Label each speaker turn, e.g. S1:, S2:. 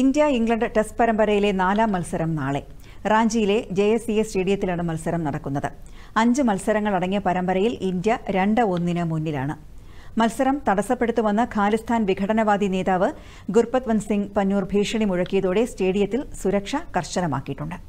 S1: India England test പരമ്പരയിലെ നാലാം മത്സരം നാളെ റാഞ്ചിയിലെ ജെ എസ് സി എസ് സ്റ്റേഡിയത്തിലാണ് മത്സരം നടക്കുന്നത് അഞ്ച് മത്സരങ്ങളടങ്ങിയ പരമ്പരയിൽ ഇന്ത്യ രണ്ട് ഒന്നിന് മുന്നിലാണ് മത്സരം തടസ്സപ്പെടുത്തുമെന്ന് ഖാലിസ്ഥാൻ വിഘടനവാദി നേതാവ് ഗുർപത്വന്ത് സിംഗ് പന്നൂർ ഭീഷണി മുഴക്കിയതോടെ സ്റ്റേഡിയത്തിൽ സുരക്ഷ കർശനമാക്കിയിട്ടുണ്ട്